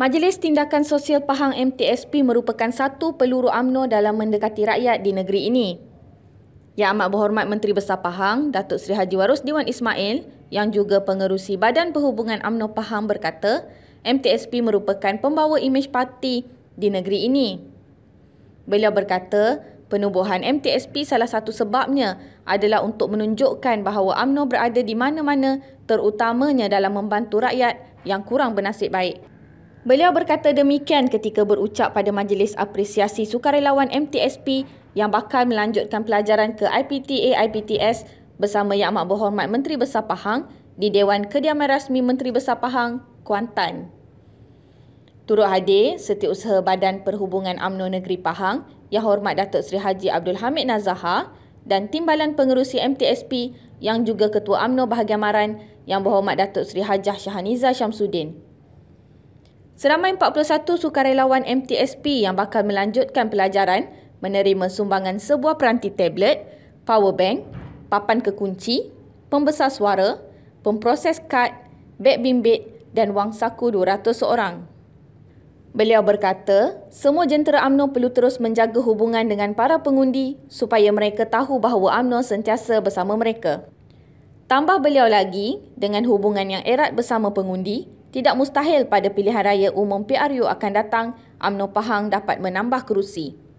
Majlis Tindakan Sosial Pahang MTSP merupakan satu peluru amno dalam mendekati rakyat di negeri ini. Yang amat berhormat Menteri Besar Pahang, Datuk Seri Haji Warus Dewan Ismail yang juga pengerusi Badan Perhubungan Amno Pahang berkata, MTSP merupakan pembawa imej parti di negeri ini. Beliau berkata, penubuhan MTSP salah satu sebabnya adalah untuk menunjukkan bahawa amno berada di mana-mana terutamanya dalam membantu rakyat yang kurang bernasib baik. Beliau berkata demikian ketika berucap pada majlis apresiasi sukarelawan MTSP yang bakal melanjutkan pelajaran ke IPTA-IPTS bersama Yang Amat Berhormat Menteri Besar Pahang di Dewan Kediaman Rasmi Menteri Besar Pahang, Kuantan. Turut hadir Setiausaha Badan Perhubungan UMNO Negeri Pahang, Yang Hormat Datuk Seri Haji Abdul Hamid Nazaha dan Timbalan Pengerusi MTSP yang juga Ketua UMNO Bahagian Maran, Yang Berhormat Datuk Seri Hajah Shahaniza Syamsuddin. Seramai 41 sukarelawan MTSP yang bakal melanjutkan pelajaran menerima sumbangan sebuah peranti tablet, power bank, papan kekunci, pembesar suara, pemproses kad, beg bimbit dan wang saku 200 seorang. Beliau berkata, semua jentera amno perlu terus menjaga hubungan dengan para pengundi supaya mereka tahu bahawa UMNO sentiasa bersama mereka. Tambah beliau lagi, dengan hubungan yang erat bersama pengundi, tidak mustahil pada pilihan raya umum PRU akan datang, UMNO Pahang dapat menambah kerusi.